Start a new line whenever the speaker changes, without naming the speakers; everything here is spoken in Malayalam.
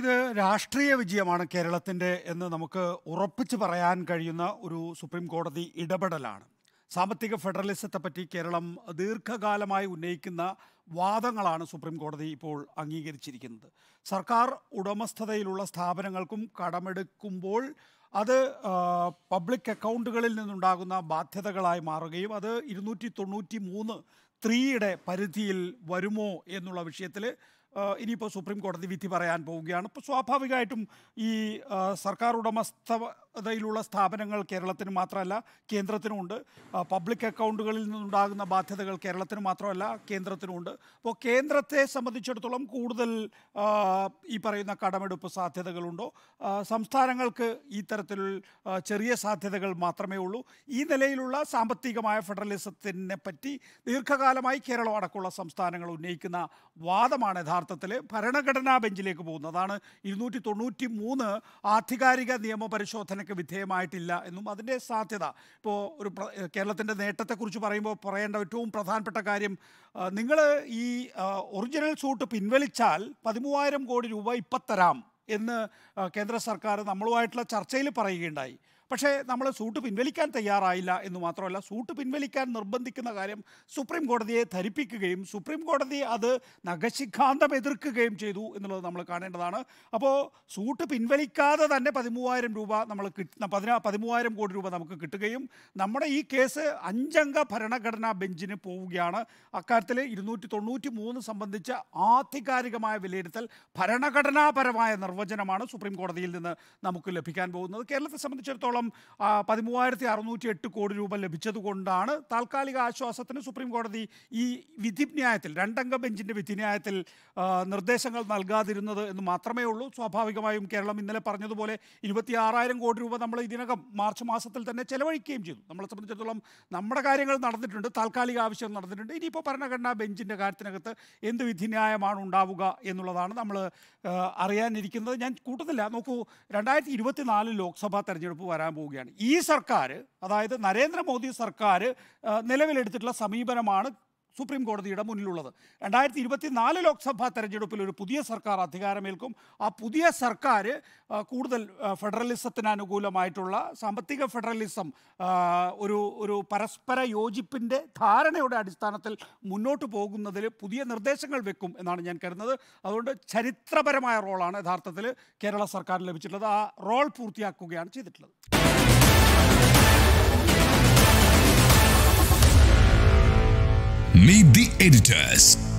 ഇത് രാഷ്ട്രീയ വിജയമാണ് കേരളത്തിൻ്റെ എന്ന് നമുക്ക് ഉറപ്പിച്ച് പറയാൻ കഴിയുന്ന ഒരു സുപ്രീം കോടതി ഇടപെടലാണ് സാമ്പത്തിക ഫെഡറലിസത്തെ പറ്റി കേരളം ദീർഘകാലമായി ഉന്നയിക്കുന്ന വാദങ്ങളാണ് സുപ്രീം കോടതി ഇപ്പോൾ അംഗീകരിച്ചിരിക്കുന്നത് സർക്കാർ ഉടമസ്ഥതയിലുള്ള സ്ഥാപനങ്ങൾക്കും കടമെടുക്കുമ്പോൾ അത് പബ്ലിക് അക്കൗണ്ടുകളിൽ നിന്നുണ്ടാകുന്ന ബാധ്യതകളായി മാറുകയും അത് ഇരുന്നൂറ്റി തൊണ്ണൂറ്റി മൂന്ന് ത്രീയുടെ പരിധിയിൽ വരുമോ എന്നുള്ള വിഷയത്തിൽ ഇനിയിപ്പോൾ സുപ്രീം കോടതി വിധി പറയാൻ പോവുകയാണ് ഇപ്പോൾ സ്വാഭാവികമായിട്ടും ഈ സർക്കാർ ഉടമസ്ഥ ബാധ്യതയിലുള്ള സ്ഥാപനങ്ങൾ കേരളത്തിന് മാത്രമല്ല കേന്ദ്രത്തിനുമുണ്ട് പബ്ലിക് അക്കൗണ്ടുകളിൽ നിന്നുണ്ടാകുന്ന ബാധ്യതകൾ കേരളത്തിന് മാത്രമല്ല കേന്ദ്രത്തിനുമുണ്ട് അപ്പോൾ കേന്ദ്രത്തെ സംബന്ധിച്ചിടത്തോളം കൂടുതൽ ഈ പറയുന്ന കടമെടുപ്പ് സാധ്യതകളുണ്ടോ സംസ്ഥാനങ്ങൾക്ക് ഈ തരത്തിൽ ചെറിയ സാധ്യതകൾ മാത്രമേ ഉള്ളൂ ഈ നിലയിലുള്ള സാമ്പത്തികമായ ഫെഡറലിസത്തിനെ പറ്റി ദീർഘകാലമായി കേരളം അടക്കമുള്ള സംസ്ഥാനങ്ങൾ ഉന്നയിക്കുന്ന വാദമാണ് യഥാർത്ഥത്തിൽ ഭരണഘടനാ ബെഞ്ചിലേക്ക് പോകുന്നത് അതാണ് ഇരുന്നൂറ്റി തൊണ്ണൂറ്റി മൂന്ന് ആധികാരിക നിയമപരിശോധന പരിശോധനയ്ക്ക് വിധേയമായിട്ടില്ല എന്നും അതിൻ്റെ സാധ്യത ഇപ്പോൾ ഒരു കേരളത്തിൻ്റെ നേട്ടത്തെക്കുറിച്ച് പറയുമ്പോൾ പറയേണ്ട ഏറ്റവും പ്രധാനപ്പെട്ട കാര്യം നിങ്ങൾ ഈ ഒറിജിനൽ സൂട്ട് പിൻവലിച്ചാൽ പതിമൂവായിരം കോടി രൂപ ഇപ്പം തരാം എന്ന് കേന്ദ്ര സർക്കാർ നമ്മളുമായിട്ടുള്ള ചർച്ചയിൽ പറയുകയുണ്ടായി പക്ഷേ നമ്മൾ സൂട്ട് പിൻവലിക്കാൻ തയ്യാറായില്ല എന്ന് മാത്രമല്ല സൂട്ട് പിൻവലിക്കാൻ നിർബന്ധിക്കുന്ന കാര്യം സുപ്രീം കോടതിയെ ധരിപ്പിക്കുകയും സുപ്രീം കോടതി അത് നഖശിഖാന്തം എതിർക്കുകയും ചെയ്തു എന്നുള്ളത് നമ്മൾ കാണേണ്ടതാണ് അപ്പോൾ സൂട്ട് പിൻവലിക്കാതെ തന്നെ പതിമൂവായിരം രൂപ നമ്മൾ കിട്ടുന്ന പതിനാ പതിമൂവായിരം കോടി രൂപ നമുക്ക് കിട്ടുകയും നമ്മുടെ ഈ കേസ് അഞ്ചംഗ ഭരണഘടനാ ബെഞ്ചിന് പോവുകയാണ് അക്കാര്യത്തിൽ ഇരുന്നൂറ്റി തൊണ്ണൂറ്റി മൂന്ന് സംബന്ധിച്ച ആധികാരികമായ വിലയിരുത്തൽ ഭരണഘടനാപരമായ നിർവചനമാണ് സുപ്രീം കോടതിയിൽ നിന്ന് നമുക്ക് ലഭിക്കാൻ പോകുന്നത് കേരളത്തെ സംബന്ധിച്ചിടത്തോളം മൊത്തം പതിമൂവായിരത്തി അറുന്നൂറ്റി എട്ട് കോടി രൂപ ലഭിച്ചതുകൊണ്ടാണ് താൽക്കാലിക ആശ്വാസത്തിന് സുപ്രീം കോടതി ഈ വിധിന്യായത്തിൽ രണ്ടംഗ ബെഞ്ചിൻ്റെ വിധിന്യായത്തിൽ നിർദ്ദേശങ്ങൾ നൽകാതിരുന്നത് എന്ന് മാത്രമേ ഉള്ളൂ സ്വാഭാവികമായും കേരളം ഇന്നലെ പറഞ്ഞതുപോലെ ഇരുപത്തിയാറായിരം കോടി രൂപ നമ്മൾ ഇതിനകം മാർച്ച് മാസത്തിൽ തന്നെ ചെലവഴിക്കുകയും ചെയ്തു നമ്മളെ സംബന്ധിച്ചിടത്തോളം നമ്മുടെ കാര്യങ്ങൾ നടന്നിട്ടുണ്ട് താൽക്കാലിക ആവശ്യം നടന്നിട്ടുണ്ട് ഇനിയിപ്പോൾ ഭരണഘടനാ ബെഞ്ചിൻ്റെ കാര്യത്തിനകത്ത് എന്ത് വിധിന്യായമാണ് ഉണ്ടാവുക എന്നുള്ളതാണ് നമ്മൾ അറിയാനിരിക്കുന്നത് ഞാൻ കൂട്ടുന്നില്ല നോക്കൂ രണ്ടായിരത്തി ഇരുപത്തിനാല് ലോക്സഭാ തെരഞ്ഞെടുപ്പ് വരാൻ വരാൻ പോവുകയാണ് ഈ സർക്കാർ അതായത് നരേന്ദ്രമോദി സർക്കാർ നിലവിലെടുത്തിട്ടുള്ള സമീപനമാണ് സുപ്രീം കോടതിയുടെ മുന്നിലുള്ളത് രണ്ടായിരത്തി നാല് ലോക്സഭാ തെരഞ്ഞെടുപ്പിൽ ഒരു പുതിയ സർക്കാർ അധികാരമേൽക്കും ആ പുതിയ സർക്കാർ കൂടുതൽ ഫെഡറലിസത്തിന് അനുകൂലമായിട്ടുള്ള സാമ്പത്തിക ഫെഡറലിസം ഒരു ഒരു പരസ്പര യോജിപ്പിൻ്റെ ധാരണയുടെ അടിസ്ഥാനത്തിൽ മുന്നോട്ട് പോകുന്നതിൽ പുതിയ നിർദ്ദേശങ്ങൾ വെക്കും എന്നാണ് ഞാൻ കരുതുന്നത് അതുകൊണ്ട് ചരിത്രപരമായ റോളാണ് യഥാർത്ഥത്തിൽ കേരള സർക്കാർ ലഭിച്ചിട്ടുള്ളത് ആ റോൾ പൂർത്തിയാക്കുകയാണ് ചെയ്തിട്ടുള്ളത് Meet the editors.